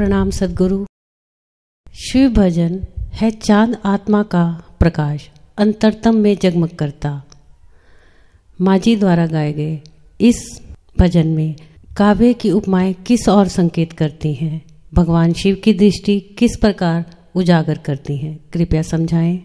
प्रणाम सदगुरु शिव भजन है चांद आत्मा का प्रकाश अंतरतम में जगमग करता माजी द्वारा गाए गए इस भजन में काव्य की उपमाएं किस और संकेत करती हैं भगवान शिव की दृष्टि किस प्रकार उजागर करती हैं कृपया समझाएं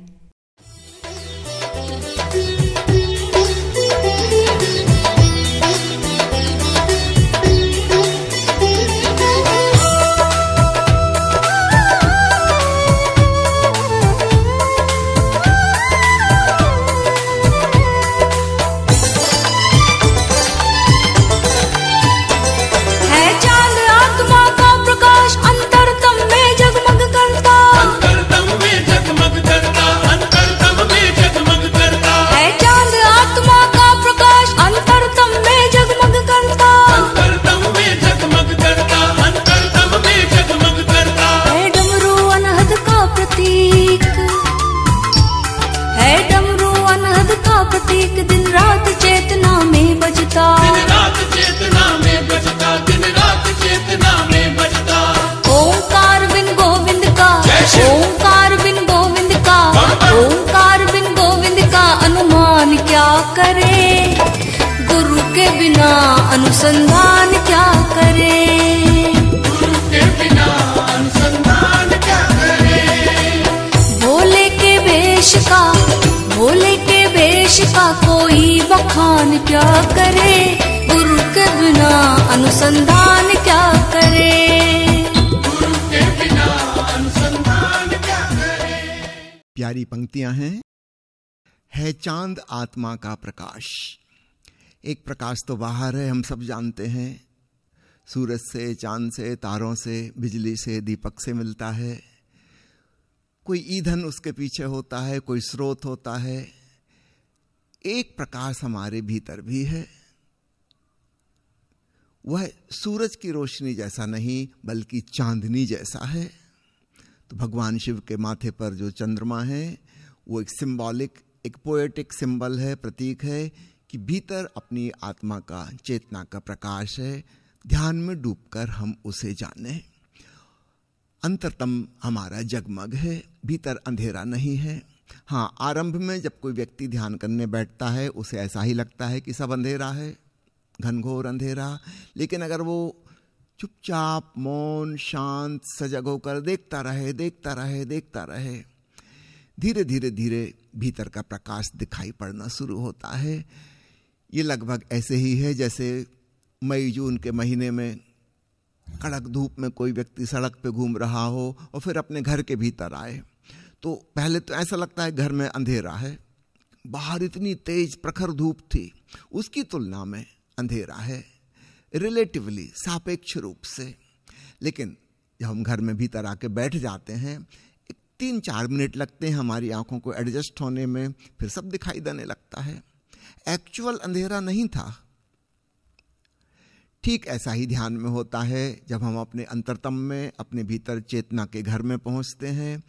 बिना अनुसंधान क्या करे गुरु के बिना अनुसंधान क्या करे भोले के वेश का भोले के वेश का कोई बखान क्या करे गुरु के बिना अनुसंधान क्या करे प्यारी पंक्तियां हैं है चांद आत्मा का प्रकाश एक प्रकाश तो बाहर है हम सब जानते हैं सूरज से चांद से तारों से बिजली से दीपक से मिलता है कोई ईंधन उसके पीछे होता है कोई स्रोत होता है एक प्रकाश हमारे भीतर भी है वह सूरज की रोशनी जैसा नहीं बल्कि चांदनी जैसा है तो भगवान शिव के माथे पर जो चंद्रमा है वो एक सिंबॉलिक एक पोएटिक सिंबल है प्रतीक है कि भीतर अपनी आत्मा का चेतना का प्रकाश है ध्यान में डूबकर हम उसे जाने अंतरतम हमारा जगमग है भीतर अंधेरा नहीं है हाँ आरंभ में जब कोई व्यक्ति ध्यान करने बैठता है उसे ऐसा ही लगता है कि सब अंधेरा है घनघोर अंधेरा लेकिन अगर वो चुपचाप मौन शांत सजग होकर देखता रहे देखता रहे देखता रहे धीरे धीरे धीरे भीतर का प्रकाश दिखाई पड़ना शुरू होता है ये लगभग ऐसे ही है जैसे मई जून के महीने में कड़क धूप में कोई व्यक्ति सड़क पे घूम रहा हो और फिर अपने घर के भीतर आए तो पहले तो ऐसा लगता है घर में अंधेरा है बाहर इतनी तेज प्रखर धूप थी उसकी तुलना में अंधेरा है रिलेटिवली सापेक्ष रूप से लेकिन जब हम घर में भीतर आके बैठ जाते हैं तीन चार मिनट लगते हैं हमारी आंखों को एडजस्ट होने में फिर सब दिखाई देने लगता है एक्चुअल अंधेरा नहीं था ठीक ऐसा ही ध्यान में होता है जब हम अपने अंतरतम में अपने भीतर चेतना के घर में पहुंचते हैं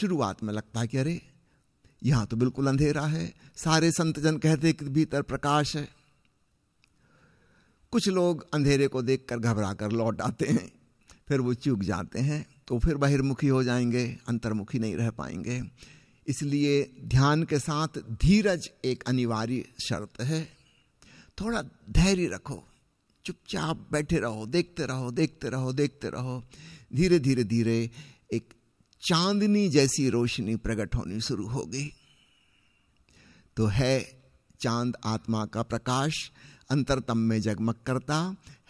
शुरुआत में लगता है कि अरे यहां तो बिल्कुल अंधेरा है सारे संतजन कहते कि भीतर प्रकाश है कुछ लोग अंधेरे को देखकर घबरा कर लौट आते हैं फिर वो चूक जाते हैं तो फिर बहिर्मुखी हो जाएंगे अंतर्मुखी नहीं रह पाएंगे इसलिए ध्यान के साथ धीरज एक अनिवार्य शर्त है थोड़ा धैर्य रखो चुपचाप बैठे रहो देखते रहो देखते रहो देखते रहो धीरे धीरे धीरे एक चांदनी जैसी रोशनी प्रकट होनी शुरू हो गई तो है चांद आत्मा का प्रकाश अंतरतम में जगमग करता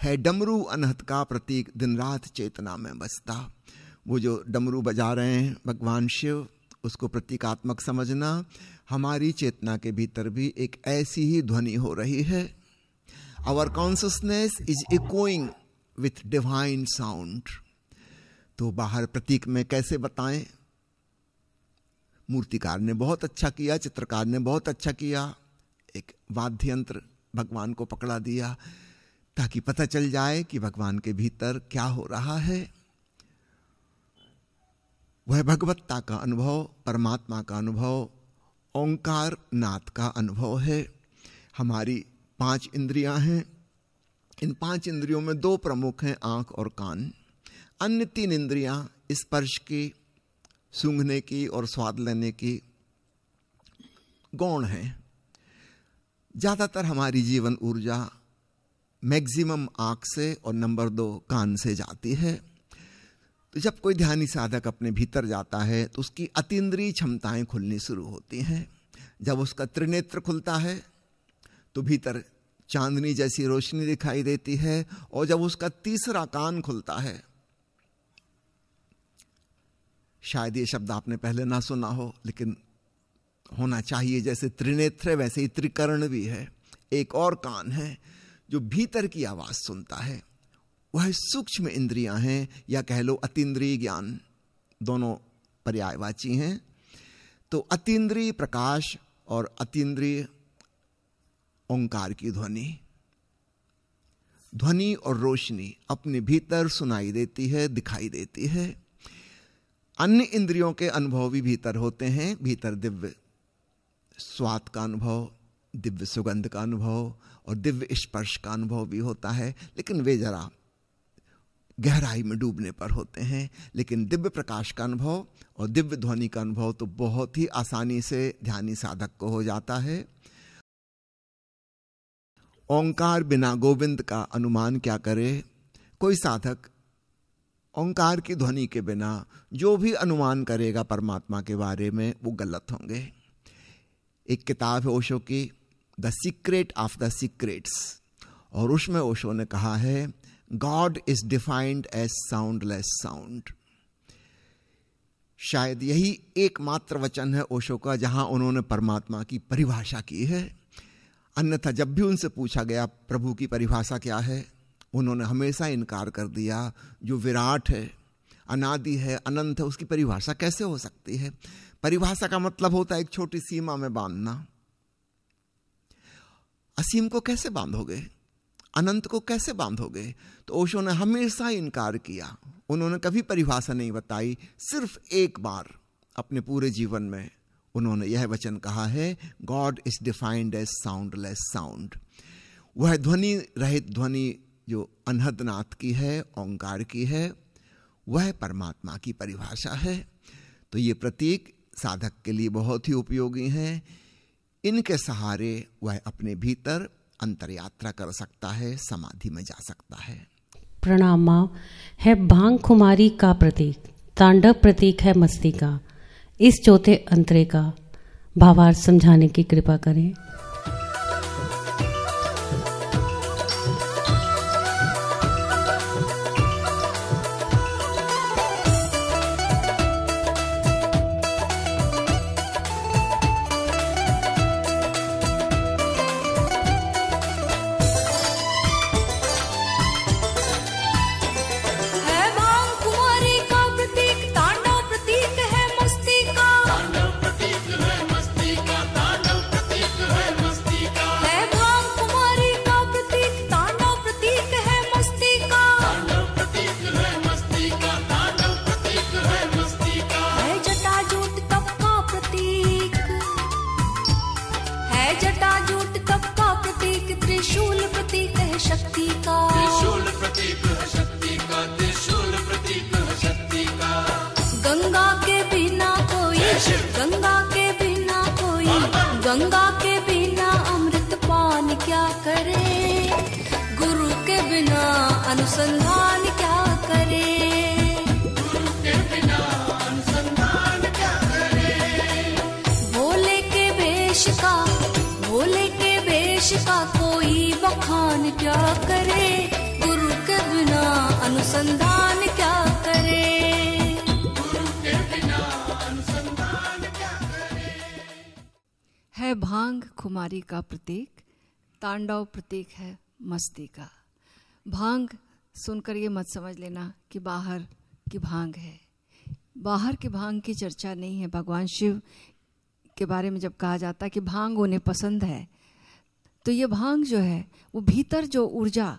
है डमरू अनहत का प्रतीक दिन रात चेतना में बसता वो जो डमरू बजा रहे हैं भगवान शिव उसको प्रतीकात्मक समझना हमारी चेतना के भीतर भी एक ऐसी ही ध्वनि हो रही है our consciousness is echoing with divine sound तो बाहर प्रतीक में कैसे बताएं मूर्तिकार ने बहुत अच्छा किया चित्रकार ने बहुत अच्छा किया एक वाद्य यंत्र भगवान को पकड़ा दिया ताकि पता चल जाए कि भगवान के भीतर क्या हो रहा है वह भगवत्ता का अनुभव परमात्मा का अनुभव ओंकार नाथ का अनुभव है हमारी पांच इंद्रियां हैं इन पांच इंद्रियों में दो प्रमुख हैं आंख और कान अन्य तीन इंद्रियां स्पर्श की सूंघने की और स्वाद लेने की गौण हैं ज़्यादातर हमारी जीवन ऊर्जा मैक्सिमम आँख से और नंबर दो कान से जाती है तो जब कोई ध्यानी साधक अपने भीतर जाता है तो उसकी अतीन्द्रीय क्षमताएं खुलनी शुरू होती हैं जब उसका त्रिनेत्र खुलता है तो भीतर चांदनी जैसी रोशनी दिखाई देती है और जब उसका तीसरा कान खुलता है शायद ये शब्द आपने पहले ना सुना हो लेकिन होना चाहिए जैसे त्रिनेत्र वैसे ही त्रिकर्ण भी है एक और कान है जो भीतर की आवाज़ सुनता है वह सूक्ष्म इंद्रियां हैं या कह लो अतीन्द्रीय ज्ञान दोनों पर्यायवाची हैं तो अतीन्द्रीय प्रकाश और अतीन्द्रिय ओंकार की ध्वनि ध्वनि और रोशनी अपने भीतर सुनाई देती है दिखाई देती है अन्य इंद्रियों के अनुभव भी भीतर होते हैं भीतर दिव्य स्वाद का अनुभव दिव्य सुगंध का अनुभव और दिव्य स्पर्श का अनुभव भी होता है लेकिन वे जरा गहराई में डूबने पर होते हैं लेकिन दिव्य प्रकाश का अनुभव और दिव्य ध्वनि का अनुभव तो बहुत ही आसानी से ध्यानी साधक को हो जाता है ओंकार बिना गोविंद का अनुमान क्या करे कोई साधक ओंकार की ध्वनि के बिना जो भी अनुमान करेगा परमात्मा के बारे में वो गलत होंगे एक किताब है ओशो की the secret of the secrets और उसमें ओशो ने कहा है God is defined as soundless sound शायद यही एकमात्र वचन है ओशो का जहां उन्होंने परमात्मा की परिभाषा की है अन्यथा जब भी उनसे पूछा गया प्रभु की परिभाषा क्या है उन्होंने हमेशा इनकार कर दिया जो विराट है अनादि है अनंत है उसकी परिभाषा कैसे हो सकती है परिभाषा का मतलब होता है एक छोटी सीमा में बांधना असीम को कैसे बांधोगे अनंत को कैसे बांधोगे तो ओशो ने हमेशा इनकार किया उन्होंने कभी परिभाषा नहीं बताई सिर्फ एक बार अपने पूरे जीवन में उन्होंने यह वचन कहा है God is defined as soundless sound वह ध्वनि रहित ध्वनि जो अनहदनाथ की है ओंकार की है वह परमात्मा की परिभाषा है तो ये प्रतीक साधक के लिए बहुत ही उपयोगी हैं इनके सहारे वह अपने भीतर अंतर यात्रा कर सकता है समाधि में जा सकता है प्रणाम माँ है भांग खुमारी का प्रतीक तांडव प्रतीक है मस्ती का इस चौथे अंतरे का भावार्थ समझाने की कृपा करें गंगा के बिना कोई गंगा के बिना अमृत पान क्या करे गुरु के बिना अनुसंधान क्या करे भोले के बेश का भोले के बेश का कोई बखान क्या करे भांग खुमारी का प्रतीक तांडव प्रतीक है मस्ती का भांग सुनकर ये मत समझ लेना कि बाहर की भांग है बाहर की भांग की चर्चा नहीं है भगवान शिव के बारे में जब कहा जाता है कि भांग उन्हें पसंद है तो ये भांग जो है वो भीतर जो ऊर्जा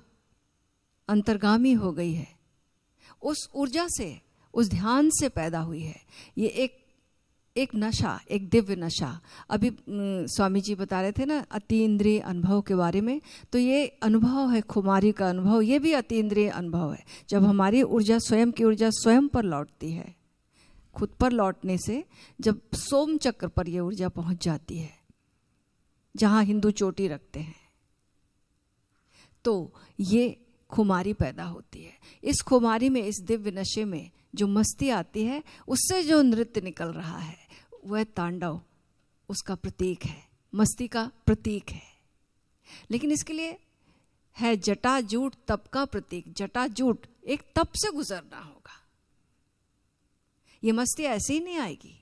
अंतर्गामी हो गई है उस ऊर्जा से उस ध्यान से पैदा हुई है ये एक एक नशा एक दिव्य नशा अभी स्वामी जी बता रहे थे ना इंद्रिय अनुभव के बारे में तो ये अनुभव है खुमारी का अनुभव ये भी इंद्रिय अनुभव है जब हमारी ऊर्जा स्वयं की ऊर्जा स्वयं पर लौटती है खुद पर लौटने से जब सोम चक्र पर यह ऊर्जा पहुंच जाती है जहाँ हिंदू चोटी रखते हैं तो ये खुमारी पैदा होती है इस खुमारी में इस दिव्य नशे में जो मस्ती आती है उससे जो नृत्य निकल रहा है वह तांडव उसका प्रतीक है मस्ती का प्रतीक है लेकिन इसके लिए है जटाजूट तप का प्रतीक जटाजूट एक तप से गुजरना होगा ये मस्ती ऐसे ही नहीं आएगी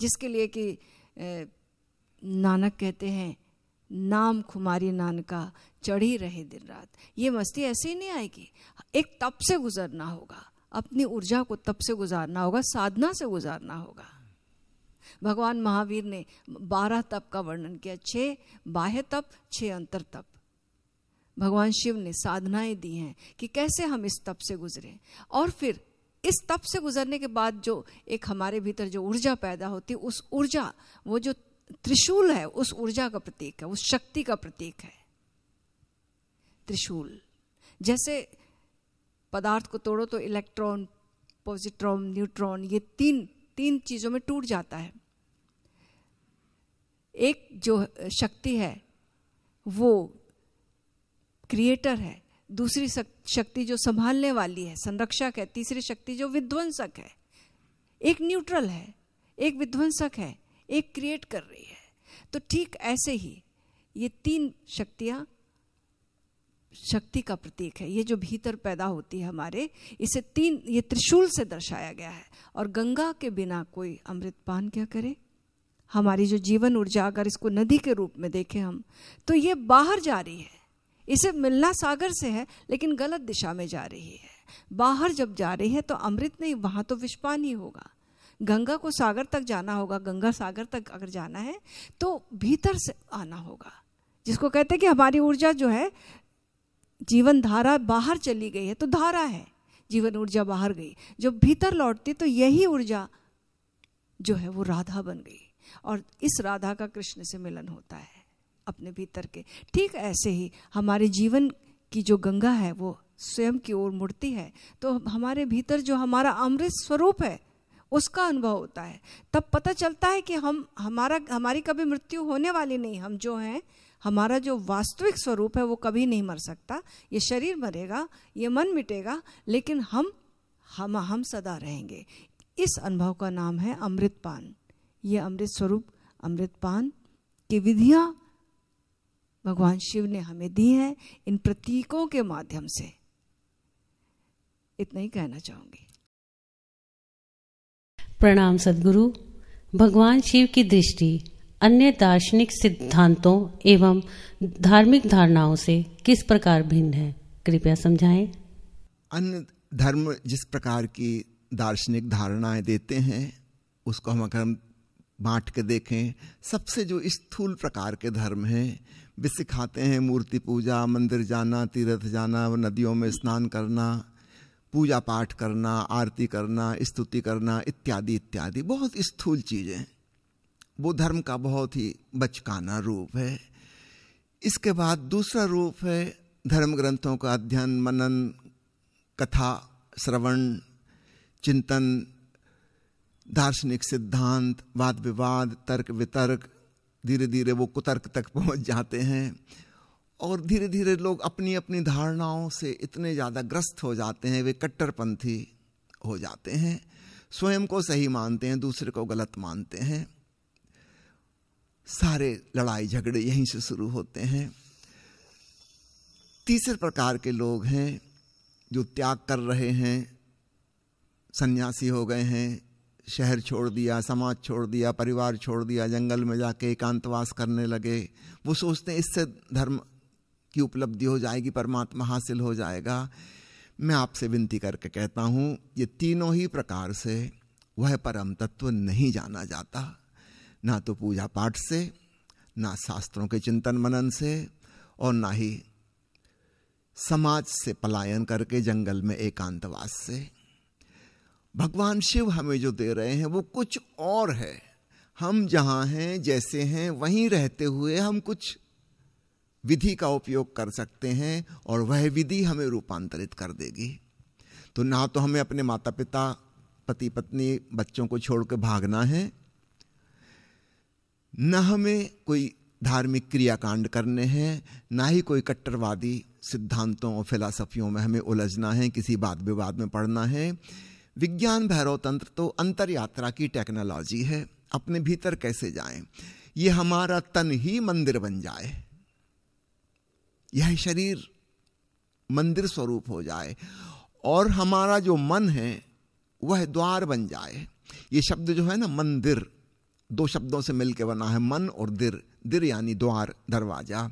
जिसके लिए कि नानक कहते हैं नाम खुमारी नानका चढ़ी रहे दिन रात ये मस्ती ऐसे ही नहीं आएगी एक तप से गुजरना होगा अपनी ऊर्जा को तप से गुजारना होगा साधना से गुजारना होगा भगवान महावीर ने बारह तप का वर्णन किया छह बाह्य तप छह अंतर तप भगवान शिव ने साधनाएं दी हैं कि कैसे हम इस तप से गुजरें और फिर इस तप से गुजरने के बाद जो एक हमारे भीतर जो ऊर्जा पैदा होती उस ऊर्जा वो जो त्रिशूल है उस ऊर्जा का प्रतीक है उस शक्ति का प्रतीक है त्रिशूल जैसे पदार्थ को तोड़ो तो इलेक्ट्रॉन पॉजिट्रॉन न्यूट्रॉन ये तीन तीन चीज़ों में टूट जाता है एक जो शक्ति है वो क्रिएटर है दूसरी शक्ति जो संभालने वाली है संरक्षक है तीसरी शक्ति जो विध्वंसक है एक न्यूट्रल है एक विध्वंसक है एक क्रिएट कर रही है तो ठीक ऐसे ही ये तीन शक्तियाँ शक्ति का प्रतीक है ये जो भीतर पैदा होती है हमारे इसे तीन ये त्रिशूल से दर्शाया गया है और गंगा के बिना कोई अमृत पान क्या करे हमारी जो जीवन ऊर्जा अगर इसको नदी के रूप में देखें हम तो ये बाहर जा रही है इसे मिलना सागर से है लेकिन गलत दिशा में जा रही है बाहर जब जा रही है तो अमृत नहीं वहाँ तो विषपान ही होगा गंगा को सागर तक जाना होगा गंगा सागर तक अगर जाना है तो भीतर से आना होगा जिसको कहते हैं कि हमारी ऊर्जा जो है जीवन धारा बाहर चली गई है तो धारा है जीवन ऊर्जा बाहर गई जब भीतर लौटती तो यही ऊर्जा जो है वो राधा बन गई और इस राधा का कृष्ण से मिलन होता है अपने भीतर के ठीक ऐसे ही हमारे जीवन की जो गंगा है वो स्वयं की ओर मुड़ती है तो हमारे भीतर जो हमारा अमृत स्वरूप है उसका अनुभव होता है तब पता चलता है कि हम हमारा हमारी कभी मृत्यु होने वाली नहीं हम जो हैं हमारा जो वास्तविक स्वरूप है वो कभी नहीं मर सकता ये शरीर मरेगा ये मन मिटेगा लेकिन हम हम हम सदा रहेंगे इस अनुभव का नाम है अमृतपान ये अमृत स्वरूप अमृतपान की विधियाँ भगवान शिव ने हमें दी हैं इन प्रतीकों के माध्यम से इतना ही कहना चाहूँगी प्रणाम सदगुरु भगवान शिव की दृष्टि अन्य दार्शनिक सिद्धांतों एवं धार्मिक धारणाओं से किस प्रकार भिन्न है कृपया समझाएं अन्य धर्म जिस प्रकार की दार्शनिक धारणाएं देते हैं उसको हम अगर हम बांट के देखें सबसे जो स्थूल प्रकार के धर्म हैं वे सिखाते हैं मूर्ति पूजा मंदिर जाना तीर्थ जाना नदियों में स्नान करना पूजा पाठ करना आरती करना स्तुति करना इत्यादि इत्यादि बहुत स्थूल चीज़ें वो धर्म का बहुत ही बचकाना रूप है इसके बाद दूसरा रूप है धर्म ग्रंथों का अध्ययन मनन कथा श्रवण चिंतन दार्शनिक सिद्धांत वाद विवाद तर्क वितर्क धीरे धीरे वो कुतर्क तक पहुंच जाते हैं और धीरे धीरे लोग अपनी अपनी धारणाओं से इतने ज़्यादा ग्रस्त हो जाते हैं वे कट्टरपंथी हो जाते हैं स्वयं को सही मानते हैं दूसरे को गलत मानते हैं सारे लड़ाई झगड़े यहीं से शुरू होते हैं तीसरे प्रकार के लोग हैं जो त्याग कर रहे हैं सन्यासी हो गए हैं शहर छोड़ दिया समाज छोड़ दिया परिवार छोड़ दिया जंगल में जाके एकांतवास करने लगे वो सोचते हैं इससे धर्म की उपलब्धि हो जाएगी परमात्मा हासिल हो जाएगा मैं आपसे विनती करके कहता हूँ ये तीनों ही प्रकार से वह परम तत्व नहीं जाना जाता ना तो पूजा पाठ से ना शास्त्रों के चिंतन मनन से और ना ही समाज से पलायन करके जंगल में एकांतवास से भगवान शिव हमें जो दे रहे हैं वो कुछ और है हम जहाँ हैं जैसे हैं वहीं रहते हुए हम कुछ विधि का उपयोग कर सकते हैं और वह विधि हमें रूपांतरित कर देगी तो ना तो हमें अपने माता पिता पति पत्नी बच्चों को छोड़ भागना है न हमें कोई धार्मिक क्रियाकांड करने हैं ना ही कोई कट्टरवादी सिद्धांतों और फिलासफियों में हमें उलझना है किसी वाद विवाद में पढ़ना है विज्ञान भैरव तंत्र तो अंतर यात्रा की टेक्नोलॉजी है अपने भीतर कैसे जाएं ये हमारा तन ही मंदिर बन जाए यह शरीर मंदिर स्वरूप हो जाए और हमारा जो मन है वह द्वार बन जाए ये शब्द जो है ना मंदिर दो शब्दों से मिलकर बना है मन और दिर दिर यानी द्वार दरवाजा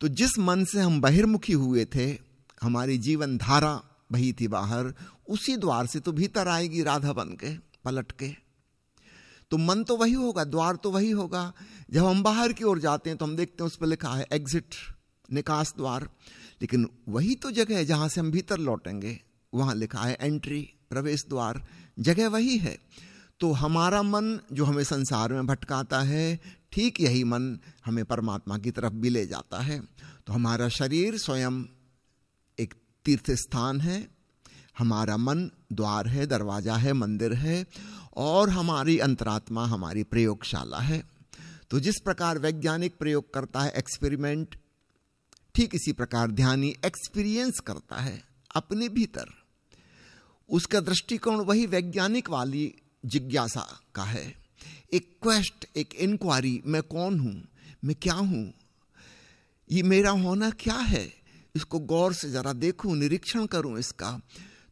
तो जिस मन से हम बहिर्मुखी हुए थे हमारी जीवन धारा बही थी बाहर उसी द्वार से तो भीतर आएगी राधा बन के पलट के तो मन तो वही होगा द्वार तो वही होगा जब हम बाहर की ओर जाते हैं तो हम देखते हैं उस पर लिखा है एग्जिट निकास द्वार लेकिन वही तो जगह है जहां से हम भीतर लौटेंगे वहां लिखा है एंट्री प्रवेश द्वार जगह वही है तो हमारा मन जो हमें संसार में भटकाता है ठीक यही मन हमें परमात्मा की तरफ भी ले जाता है तो हमारा शरीर स्वयं एक तीर्थ स्थान है हमारा मन द्वार है दरवाज़ा है मंदिर है और हमारी अंतरात्मा हमारी प्रयोगशाला है तो जिस प्रकार वैज्ञानिक प्रयोग करता है एक्सपेरिमेंट ठीक इसी प्रकार ध्यानी एक्सपीरियंस करता है अपने भीतर उसका दृष्टिकोण वही वैज्ञानिक वाली जिज्ञासा का है एक क्वेस्ट एक इंक्वायरी मैं कौन हूँ मैं क्या हूँ ये मेरा होना क्या है इसको गौर से ज़रा देखूं निरीक्षण करूं इसका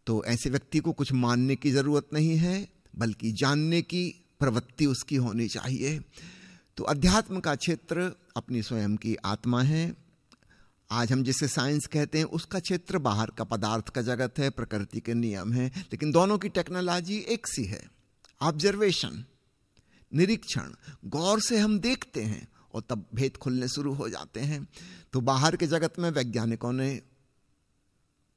तो ऐसे व्यक्ति को कुछ मानने की ज़रूरत नहीं है बल्कि जानने की प्रवृत्ति उसकी होनी चाहिए तो अध्यात्म का क्षेत्र अपनी स्वयं की आत्मा है आज हम जिसे साइंस कहते हैं उसका क्षेत्र बाहर का पदार्थ का जगत है प्रकृति के नियम है लेकिन दोनों की टेक्नोलॉजी एक सी है ऑब्जर्वेशन निरीक्षण गौर से हम देखते हैं और तब भेद खुलने शुरू हो जाते हैं तो बाहर के जगत में वैज्ञानिकों ने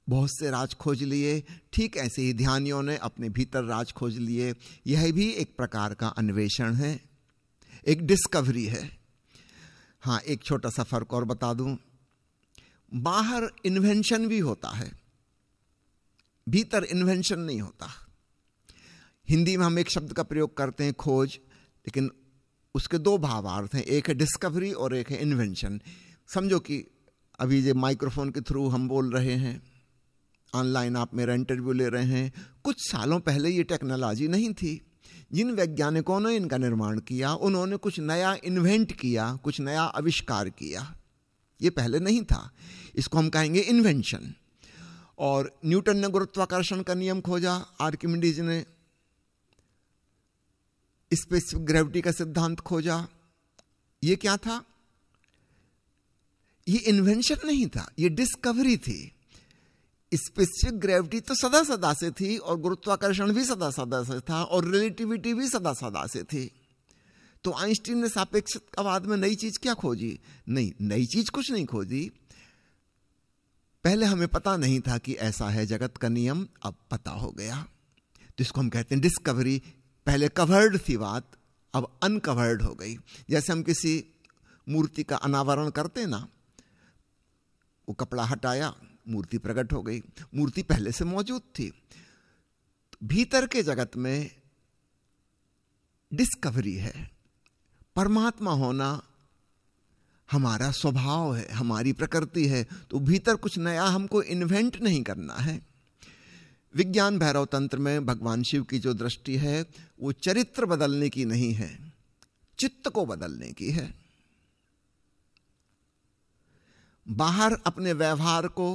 बहुत से राज खोज लिए ठीक ऐसे ही ध्यानियों ने अपने भीतर राज खोज लिए यह भी एक प्रकार का अन्वेषण है एक डिस्कवरी है हाँ एक छोटा सा फर्क और बता दूं बाहर इन्वेंशन भी होता है भीतर इन्वेंशन नहीं होता हिंदी में हम एक शब्द का प्रयोग करते हैं खोज लेकिन उसके दो भावार्थ हैं एक है डिस्कवरी और एक है इन्वेंशन समझो कि अभी ये माइक्रोफोन के थ्रू हम बोल रहे हैं ऑनलाइन आप मेरा इंटरव्यू ले रहे हैं कुछ सालों पहले ये टेक्नोलॉजी नहीं थी जिन वैज्ञानिकों ने इनका निर्माण किया उन्होंने कुछ नया इन्वेंट किया कुछ नया आविष्कार किया ये पहले नहीं था इसको हम कहेंगे इन्वेंशन और न्यूटन ने गुरुत्वाकर्षण का नियम खोजा आर्किमिडीज ने स्पेस ग्रेविटी का सिद्धांत खोजा ये क्या था ये इन्वेंशन नहीं था ये डिस्कवरी थी स्पेसिफिक ग्रेविटी तो सदा सदा से थी और गुरुत्वाकर्षण भी सदा सदा से था और रिलेटिविटी भी सदा सदा से थी तो आइंस्टीन ने सापेक्षतावाद में नई चीज क्या खोजी नहीं नई चीज कुछ नहीं खोजी पहले हमें पता नहीं था कि ऐसा है जगत का नियम अब पता हो गया तो इसको हम कहते हैं डिस्कवरी पहले कवर्ड थी बात अब अनकवर्ड हो गई जैसे हम किसी मूर्ति का अनावरण करते ना वो कपड़ा हटाया मूर्ति प्रकट हो गई मूर्ति पहले से मौजूद थी भीतर के जगत में डिस्कवरी है परमात्मा होना हमारा स्वभाव है हमारी प्रकृति है तो भीतर कुछ नया हमको इन्वेंट नहीं करना है विज्ञान भैरव तंत्र में भगवान शिव की जो दृष्टि है वो चरित्र बदलने की नहीं है चित्त को बदलने की है बाहर अपने व्यवहार को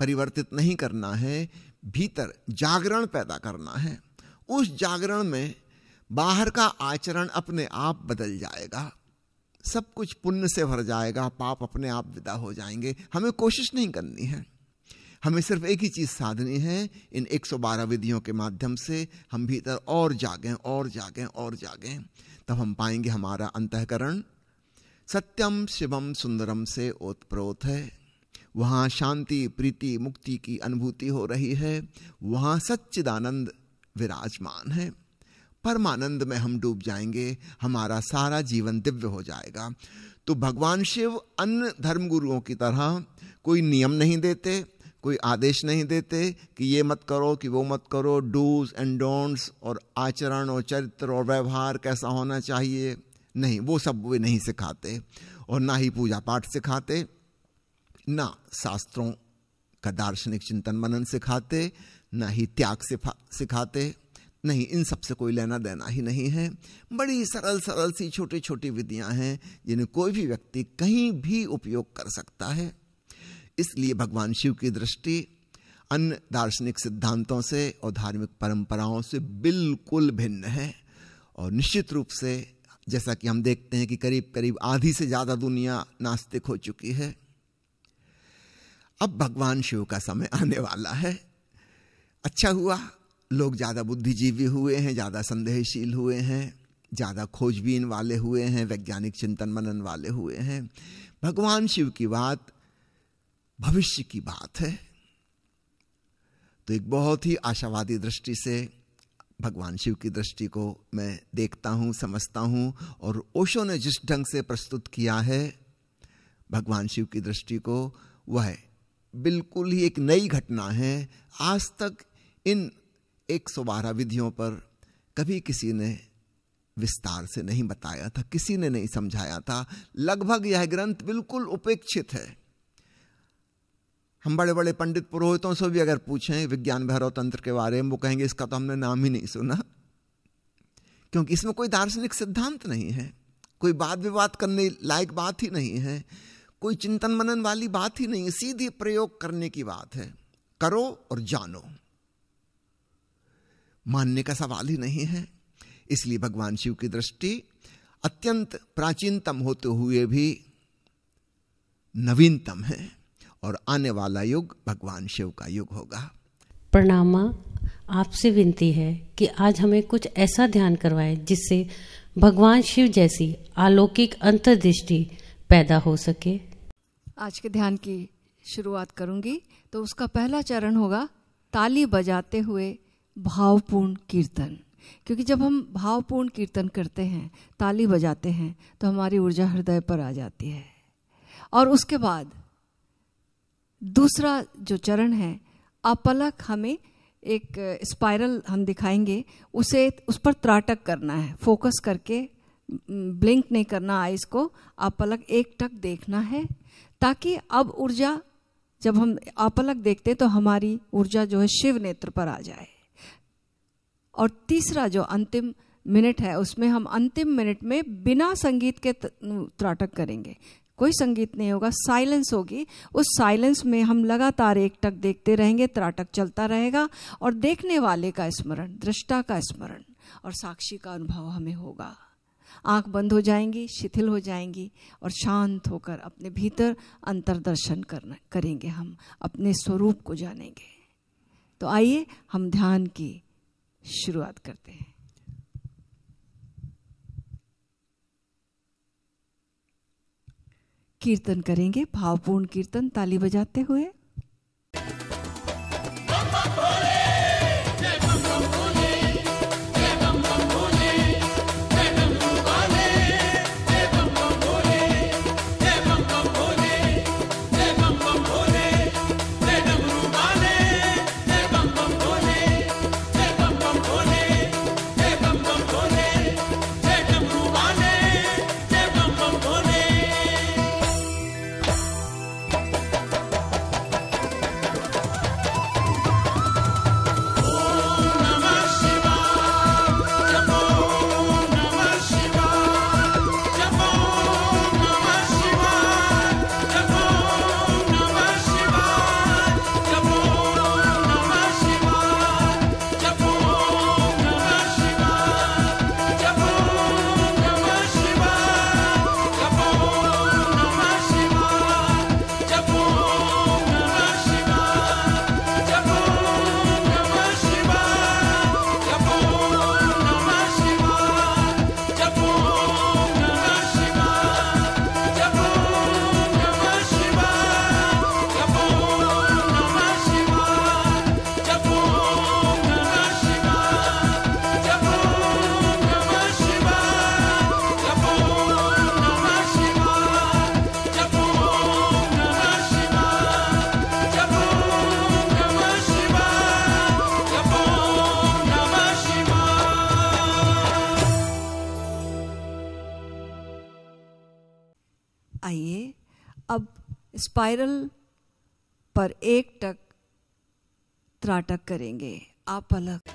परिवर्तित नहीं करना है भीतर जागरण पैदा करना है उस जागरण में बाहर का आचरण अपने आप बदल जाएगा सब कुछ पुण्य से भर जाएगा पाप अपने आप विदा हो जाएंगे हमें कोशिश नहीं करनी है हमें सिर्फ एक ही चीज़ साधनी है इन 112 विधियों के माध्यम से हम भीतर और जागें और जागें और जागें तब हम पाएंगे हमारा अंतकरण सत्यम शिवम सुंदरम से ओतप्रोत है वहाँ शांति प्रीति मुक्ति की अनुभूति हो रही है वहाँ सच्चिदानंद विराजमान है परमानंद में हम डूब जाएंगे हमारा सारा जीवन दिव्य हो जाएगा तो भगवान शिव अन्य धर्मगुरुओं की तरह कोई नियम नहीं देते कोई आदेश नहीं देते कि ये मत करो कि वो मत करो डूज एंड डोंट्स और आचरण और चरित्र और व्यवहार कैसा होना चाहिए नहीं वो सब वे नहीं सिखाते और ना ही पूजा पाठ सिखाते ना शास्त्रों का दार्शनिक चिंतन मनन सिखाते ना ही त्याग सिखाते नहीं इन सब से कोई लेना देना ही नहीं है बड़ी सरल सरल सी छोटी छोटी विधियां हैं जिन्हें कोई भी व्यक्ति कहीं भी उपयोग कर सकता है इसलिए भगवान शिव की दृष्टि अन्य दार्शनिक सिद्धांतों से और धार्मिक परंपराओं से बिल्कुल भिन्न है और निश्चित रूप से जैसा कि हम देखते हैं कि करीब करीब आधी से ज़्यादा दुनिया नास्तिक हो चुकी है अब भगवान शिव का समय आने वाला है अच्छा हुआ लोग ज़्यादा बुद्धिजीवी हुए हैं ज़्यादा संदेहशील हुए हैं ज़्यादा खोजबीन वाले हुए हैं वैज्ञानिक चिंतन मनन वाले हुए हैं भगवान शिव की बात भविष्य की बात है तो एक बहुत ही आशावादी दृष्टि से भगवान शिव की दृष्टि को मैं देखता हूँ समझता हूँ और ओशो ने जिस ढंग से प्रस्तुत किया है भगवान शिव की दृष्टि को वह बिल्कुल ही एक नई घटना है आज तक इन एक सौ बारह विधियों पर कभी किसी ने विस्तार से नहीं बताया था किसी ने नहीं समझाया था लगभग यह ग्रंथ बिल्कुल उपेक्षित है हम बड़े बड़े पंडित पुरोहितों से भी अगर पूछें विज्ञान भैरव तंत्र के बारे में वो कहेंगे इसका तो हमने नाम ही नहीं सुना क्योंकि इसमें कोई दार्शनिक सिद्धांत नहीं है कोई वाद विवाद करने लायक बात ही नहीं है कोई चिंतन मनन वाली बात ही नहीं है सीधे प्रयोग करने की बात है करो और जानो मानने का सवाल ही नहीं है इसलिए भगवान शिव की दृष्टि अत्यंत प्राचीनतम होते हुए भी नवीनतम है और आने वाला युग भगवान शिव का युग होगा प्रणामा आपसे विनती है कि आज हमें कुछ ऐसा ध्यान करवाए जिससे भगवान शिव जैसी अलौकिक अंतर्दृष्टि पैदा हो सके आज के ध्यान की शुरुआत करूंगी तो उसका पहला चरण होगा ताली बजाते हुए भावपूर्ण कीर्तन क्योंकि जब हम भावपूर्ण कीर्तन करते हैं ताली बजाते हैं तो हमारी ऊर्जा हृदय पर आ जाती है और उसके बाद दूसरा जो चरण है अपलक हमें एक स्पाइरल हम दिखाएंगे उसे उस पर त्राटक करना है फोकस करके ब्लिंक नहीं करना आइज को अपलक एक टक देखना है ताकि अब ऊर्जा जब हम अपलक देखते तो हमारी ऊर्जा जो है शिव नेत्र पर आ जाए और तीसरा जो अंतिम मिनट है उसमें हम अंतिम मिनट में बिना संगीत के त्राटक करेंगे कोई संगीत नहीं होगा साइलेंस होगी उस साइलेंस में हम लगातार एक टक देखते रहेंगे त्राटक चलता रहेगा और देखने वाले का स्मरण दृष्टा का स्मरण और साक्षी का अनुभव हमें होगा आंख बंद हो जाएंगी शिथिल हो जाएंगी और शांत होकर अपने भीतर अंतरदर्शन करना करेंगे हम अपने स्वरूप को जानेंगे तो आइए हम ध्यान की शुरुआत करते हैं कीर्तन करेंगे भावपूर्ण कीर्तन ताली बजाते हुए स्पाइरल पर एक टक त्राटक करेंगे आप अलग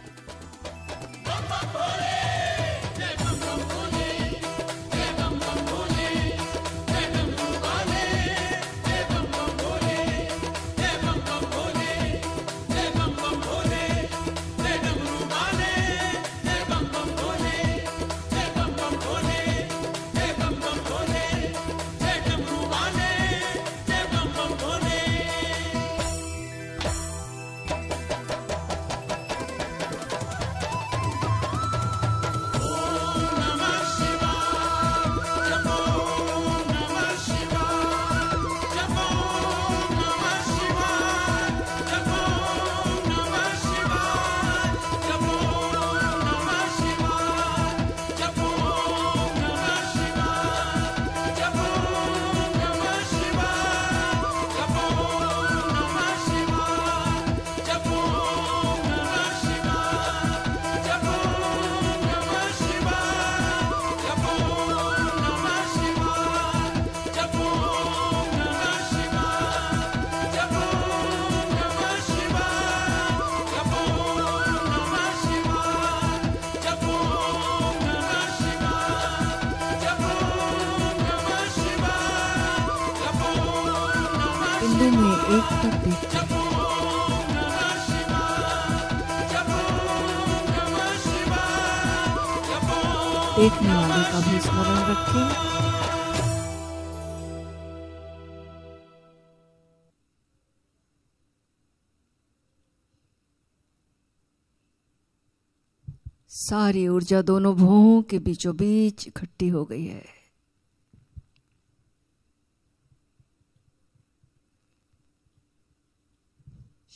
एक नारे का भी स्मरण रखें सारी ऊर्जा दोनों भूहों के बीचों बीच इकट्ठी हो गई है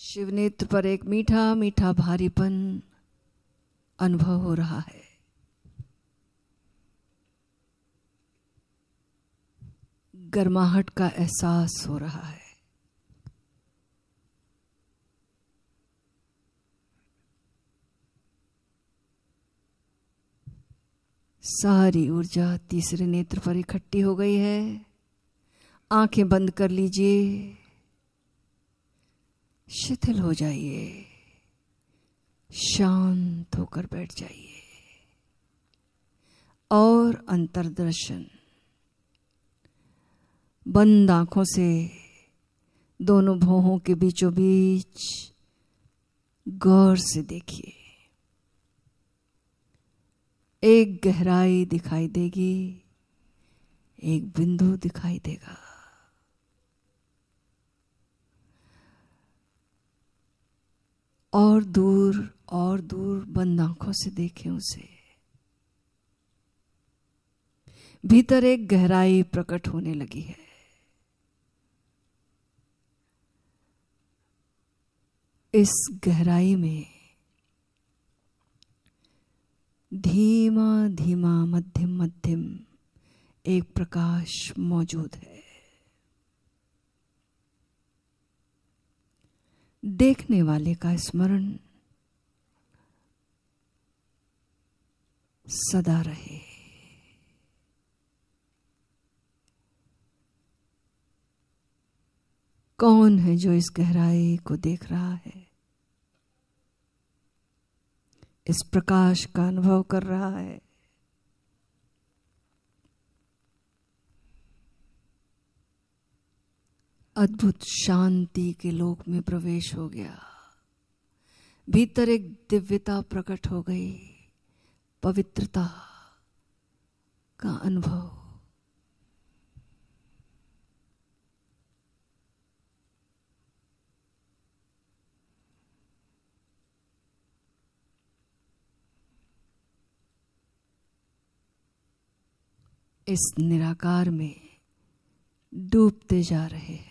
शिवनेत्र पर एक मीठा मीठा भारीपन अनुभव हो रहा है गर्माहट का एहसास हो रहा है सारी ऊर्जा तीसरे नेत्र पर इकट्ठी हो गई है आंखें बंद कर लीजिए शिथिल हो जाइए शांत होकर बैठ जाइए और अंतर्दर्शन बंद आंखों से दोनों भौहों के बीचों बीच गौर से देखिए एक गहराई दिखाई देगी एक बिंदु दिखाई देगा और दूर और दूर बंद आंखों से देखें उसे भीतर एक गहराई प्रकट होने लगी है इस गहराई में धीमा धीमा मध्यम मध्यम एक प्रकाश मौजूद है देखने वाले का स्मरण सदा रहे कौन है जो इस गहराई को देख रहा है इस प्रकाश का अनुभव कर रहा है अद्भुत शांति के लोक में प्रवेश हो गया भीतर एक दिव्यता प्रकट हो गई पवित्रता का अनुभव इस निराकार में डूबते जा रहे हैं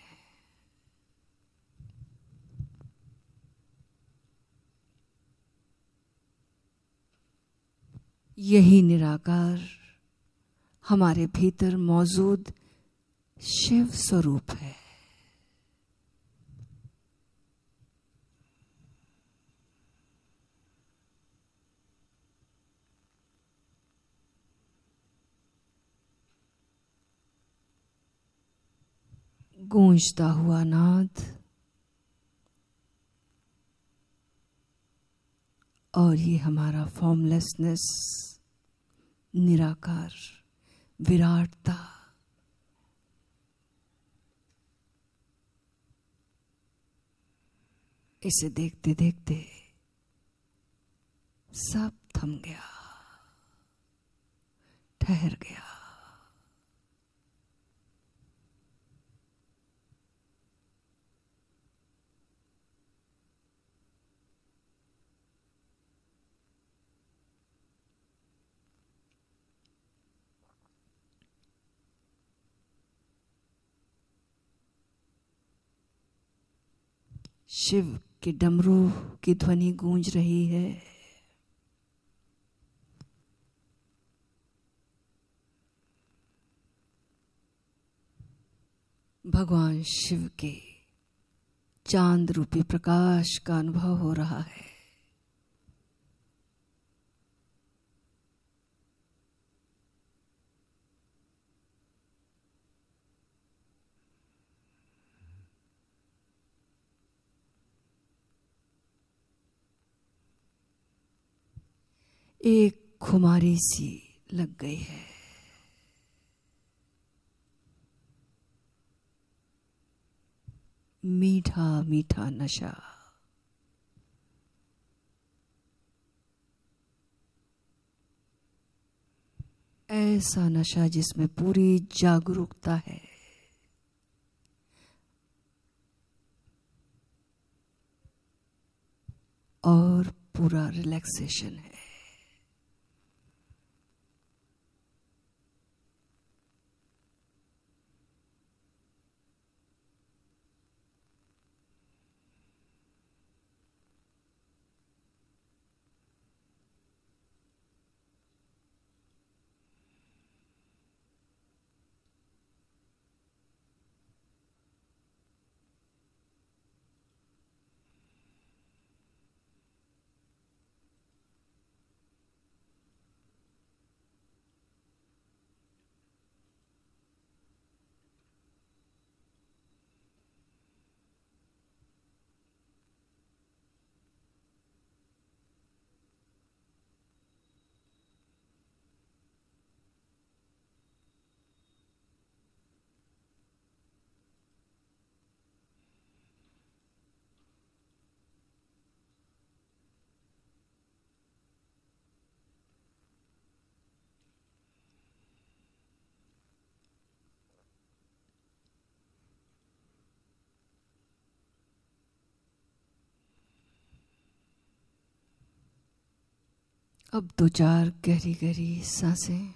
यही निराकार हमारे भीतर मौजूद शिव स्वरूप है गूंजता हुआ नाद और ये हमारा फॉर्मलेसनेस निराकार विराटता इसे देखते देखते सब थम गया ठहर गया शिव के डमरू की ध्वनि गूंज रही है भगवान शिव के चांद रूपी प्रकाश का अनुभव हो रहा है एक खुमारी सी लग गई है मीठा मीठा नशा ऐसा नशा जिसमें पूरी जागरूकता है और पूरा रिलैक्सेशन है अब दो चार गहरी गहरी सांसें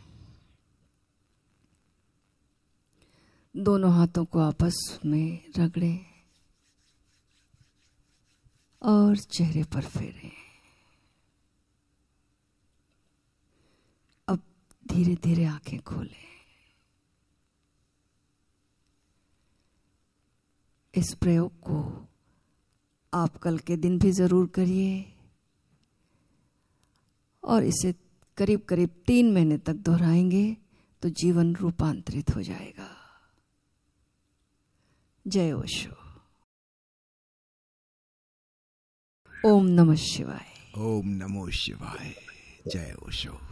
दोनों हाथों को आपस में रगड़ें और चेहरे पर फेरें अब धीरे धीरे आंखें खोलें इस प्रयोग को आप कल के दिन भी ज़रूर करिए और इसे करीब करीब तीन महीने तक दोहराएंगे तो जीवन रूपांतरित हो जाएगा जय ओशो ओम नमः शिवाय ओम नमो शिवाय जय ओशो